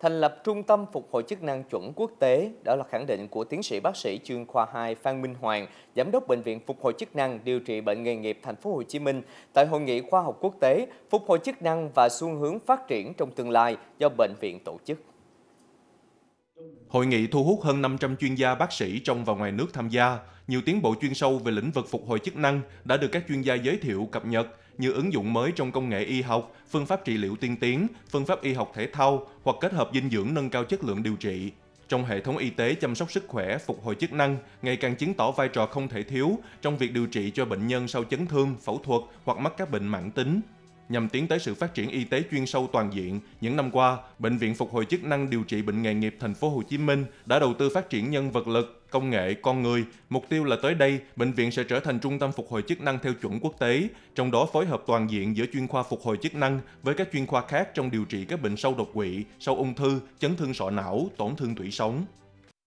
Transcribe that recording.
Thành lập Trung tâm Phục hồi chức năng chuẩn quốc tế, đó là khẳng định của tiến sĩ bác sĩ chuyên khoa 2 Phan Minh Hoàng, Giám đốc Bệnh viện Phục hồi chức năng điều trị bệnh nghề nghiệp Thành phố Hồ Chí Minh tại Hội nghị khoa học quốc tế Phục hồi chức năng và xu hướng phát triển trong tương lai do bệnh viện tổ chức. Hội nghị thu hút hơn 500 chuyên gia bác sĩ trong và ngoài nước tham gia. Nhiều tiến bộ chuyên sâu về lĩnh vực phục hồi chức năng đã được các chuyên gia giới thiệu cập nhật, như ứng dụng mới trong công nghệ y học, phương pháp trị liệu tiên tiến, phương pháp y học thể thao hoặc kết hợp dinh dưỡng nâng cao chất lượng điều trị. Trong hệ thống y tế chăm sóc sức khỏe, phục hồi chức năng ngày càng chứng tỏ vai trò không thể thiếu trong việc điều trị cho bệnh nhân sau chấn thương, phẫu thuật hoặc mắc các bệnh mãn tính nhằm tiến tới sự phát triển y tế chuyên sâu toàn diện. Những năm qua, bệnh viện phục hồi chức năng điều trị bệnh nghề nghiệp thành phố Hồ Chí Minh đã đầu tư phát triển nhân vật lực, công nghệ, con người. Mục tiêu là tới đây, bệnh viện sẽ trở thành trung tâm phục hồi chức năng theo chuẩn quốc tế, trong đó phối hợp toàn diện giữa chuyên khoa phục hồi chức năng với các chuyên khoa khác trong điều trị các bệnh sâu độc quỵ, sâu ung thư, chấn thương sọ não, tổn thương tủy sống.